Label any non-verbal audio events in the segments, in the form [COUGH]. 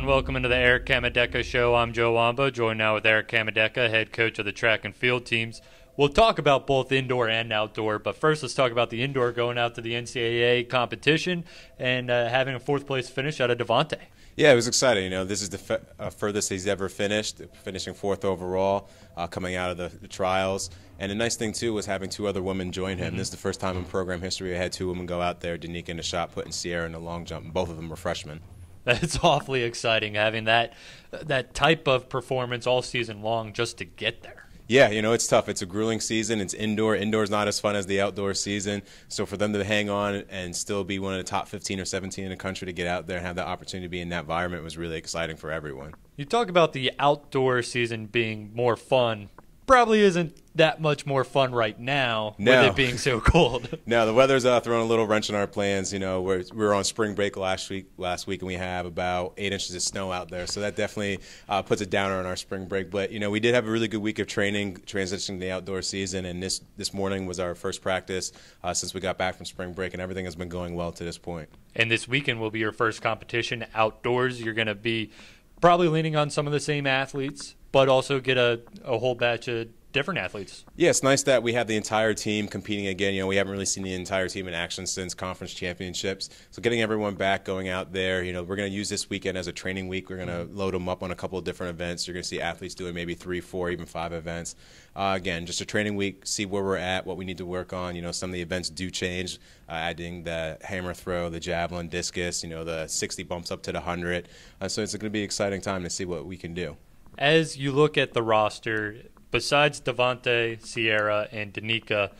and welcome into the Eric Kamadeca Show. I'm Joe Wamba, joined now with Eric Kamadeca, head coach of the track and field teams. We'll talk about both indoor and outdoor, but first let's talk about the indoor going out to the NCAA competition and uh, having a fourth place finish out of Devonte. Yeah, it was exciting. You know, this is the uh, furthest he's ever finished, finishing fourth overall, uh, coming out of the, the, trials. And the nice thing too was having two other women join him. Mm -hmm. This is the first time in program history I had two women go out there, Danika in the shot put, and Sierra in the long jump. And both of them were freshmen. [LAUGHS] That's awfully exciting having that that type of performance all season long just to get there. Yeah, you know, it's tough. It's a grueling season. It's indoor. Indoor's not as fun as the outdoor season. So for them to hang on and still be one of the top 15 or 17 in the country to get out there and have the opportunity to be in that environment was really exciting for everyone. You talk about the outdoor season being more fun probably isn't that much more fun right now no. with it being so cold. [LAUGHS] no, the weather's uh, throwing a little wrench in our plans. You know, we're, we were on spring break last week, last week, and we have about eight inches of snow out there, so that definitely uh, puts a downer on our spring break. But you know, we did have a really good week of training, transitioning to the outdoor season, and this this morning was our first practice uh, since we got back from spring break, and everything has been going well to this point. And this weekend will be your first competition outdoors. You're going to be probably leaning on some of the same athletes but also get a, a whole batch of different athletes. Yeah, it's nice that we have the entire team competing again. You know, we haven't really seen the entire team in action since conference championships. So getting everyone back, going out there, you know, we're going to use this weekend as a training week. We're going to mm-hmm. load them up on a couple of different events. You're going to see athletes doing maybe three, four, even five events. Uh, again, just a training week, see where we're at, what we need to work on. You know, some of the events do change, uh, adding the hammer throw, the javelin, discus, you know, the 60 bumps up to the 100. Uh, so it's going to be an exciting time to see what we can do as you look at the roster, besides Devonte, Sierra, and Danica,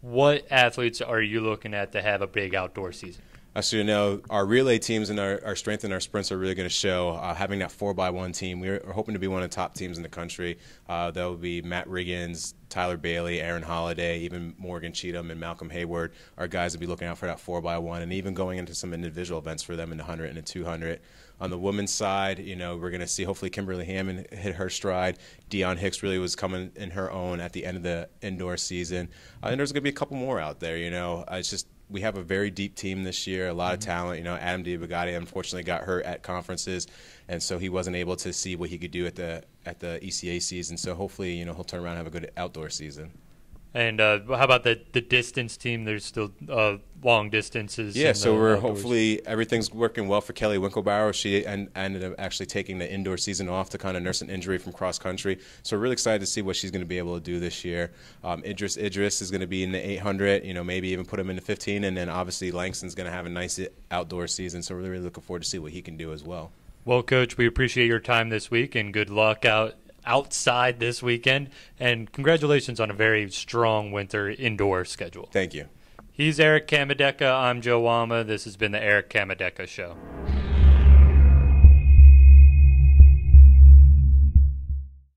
what athletes are you looking at to have a big outdoor season? as you know our relay teams and our, our strength and our sprints are really going to show. Uh, having that four by one team, we're hoping to be one of the top teams in the country. Uh, that will be Matt Riggins, Tyler Bailey, Aaron Holiday, even Morgan Cheatham and Malcolm Hayward. Our guys will be looking out for that four by one, and even going into some individual events for them in the hundred and the two hundred. On the women's side, you know we're going to see hopefully Kimberly Hammond hit her stride. Dion Hicks really was coming in her own at the end of the indoor season, uh, and there's going to be a couple more out there. You know, uh, it's just we have a very deep team this year, a lot of mm-hmm. talent. You know, Adam DiBugatti unfortunately got hurt at conferences, and so he wasn't able to see what he could do at the at the ECA season. So hopefully, you know, he'll turn around and have a good outdoor season. And uh, how about the the distance team? There's still uh, long distances. Yeah, so we're outdoors. hopefully everything's working well for Kelly Winklebauer. She en ended up actually taking the indoor season off to kind of nurse an injury from cross country. So we're really excited to see what she's going to be able to do this year. Um, Idris Idris is going to be in the 800, you know, maybe even put him in the 15, and then obviously Langston's going to have a nice outdoor season. So we're really looking forward to see what he can do as well. Well, Coach, we appreciate your time this week and good luck out outside this weekend. And congratulations on a very strong winter indoor schedule. Thank you. He's Eric Kamadeka. I'm Joe Wama. This has been the Eric Kamadeka Show.